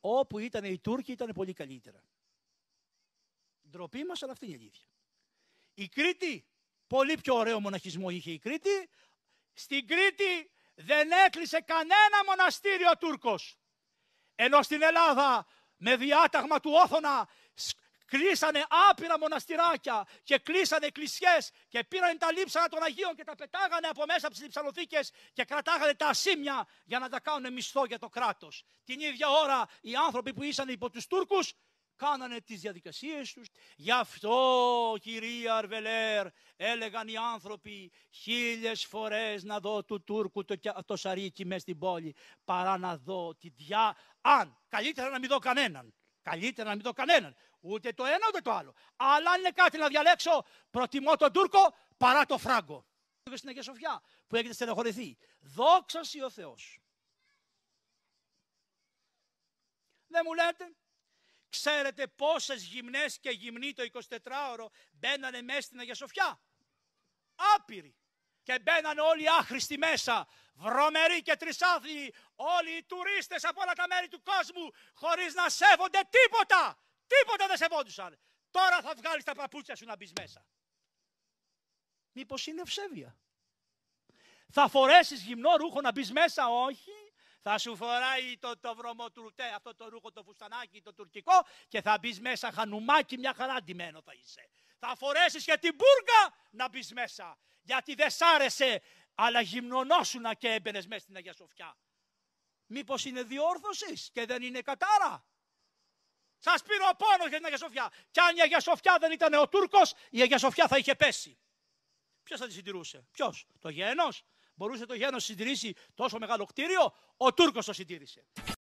Όπου ήταν οι Τούρκοι ήταν πολύ καλύτερα. Ντροπή μας, αλλά αυτή είναι η αλήθεια. Η Κρήτη, πολύ πιο ωραίο μοναχισμό είχε η Κρήτη. Στην Κρήτη δεν έκλεισε κανένα μοναστήριο Τούρκος. Ενώ στην Ελλάδα με διάταγμα του Όθωνα κλείσανε άπειρα μοναστηράκια και κλείσανε εκκλησίε και πήραν τα λείψανα των Αγίων και τα πετάγανε από μέσα από τις λιψαλοθήκες και κρατάγανε τα ασήμια για να τα κάνουν μισθό για το κράτος. Την ίδια ώρα οι άνθρωποι που ήσαν υπό τους Τούρκους κάνανε τις διαδικασίες τους. Γι' αυτό, κυρία Αρβελέρ, έλεγαν οι άνθρωποι χίλιες φορές να δω του Τούρκου το, το σαρίκι μέσα στην πόλη, παρά να δω τη διά, αν καλύτερα να μην δω κανέναν. Καλύτερα να μην δω κανέναν. Ούτε το ένα ούτε το άλλο. Αλλά αν είναι κάτι να διαλέξω, προτιμώ τον Τούρκο παρά τον Φράγκο. Και στην Αγία Σοφιά που έχετε στενοχωρηθεί. Δόξα ή ο Θεός. Δεν μου λέτε. Ξέρετε πόσες γυμνές και γυμνοί το 24ωρο μπαίνανε μέσα στην Αγία Σοφιά. Άπειροι και μπαίνανε όλοι άχρηστοι μέσα, βρωμεροί και τρισάθλοι, όλοι οι τουρίστες από όλα τα μέρη του κόσμου, χωρίς να σέβονται τίποτα. Τίποτα δεν σεβόντουσαν. Τώρα θα βγάλεις τα παπούτσια σου να μπεις μέσα. Μήπως είναι ευσέβεια. Θα φορέσεις γυμνό ρούχο να μπεις μέσα, όχι. Θα σου φοράει το, το βρωμοτουρτέ, αυτό το ρούχο, το φουστανάκι, το τουρκικό και θα μπεις μέσα χανουμάκι, μια χαρά ντυμένο θα είσαι. Θα φορέσεις και την μπουργα να μπεις μέσα. Γιατί δεν σ' άρεσε, αλλά γυμνωνόσουνα και έμπαινες μέσα στην Αγία Σοφιά. Μήπως είναι διόρθωσης και δεν είναι κατάρα. Σας πήρω πόνο για την Αγία Σοφιά. Κι αν η Αγία Σοφιά δεν ήταν ο Τούρκος, η Αγία Σοφιά θα είχε πέσει. Ποιος θα τη συντηρούσε, ποιος, το γένος. Μπορούσε το γένος να συντηρήσει τόσο μεγάλο κτίριο, ο Τούρκος το συντήρησε.